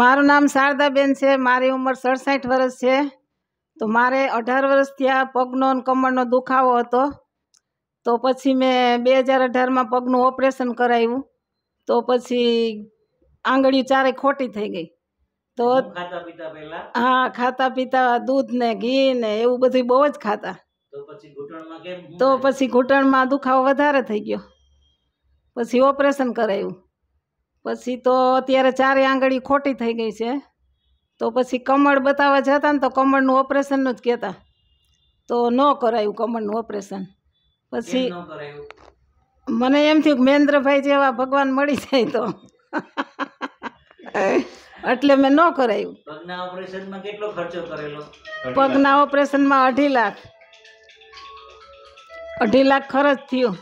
મારું નામ શારદાબેન છે મારી ઉંમર સડસઠ વર્ષ છે તો મારે અઢાર વર્ષ ત્યાં પગનો અને કમરનો દુખાવો હતો તો પછી મેં બે હજાર અઢારમાં પગનું ઓપરેશન કરાવ્યું તો પછી આંગળીઓ ચારે ખોટી થઈ ગઈ તો હા ખાતા પીતા દૂધ ને ઘી ને એવું બધું બહુ જ ખાતા તો પછી ઘૂંટણમાં દુખાવો વધારે થઈ ગયો પછી ઓપરેશન કરાયું પછી તો અત્યારે ચારે આંગળી ખોટી થઈ ગઈ છે તો પછી કમળ બતાવવા જતા ને તો કમળનું ઓપરેશનનું જ કહેતા તો ન કરાયું કમળનું ઓપરેશન પછી મને એમ થયું કે મહેન્દ્રભાઈ જેવા ભગવાન મળી જાય તો એટલે મેં ન કરાયું પગના ઓપરેશનમાં કેટલો ખર્ચો કરેલો પગના ઓપરેશનમાં અઢી લાખ અઢી લાખ ખર્ચ થયું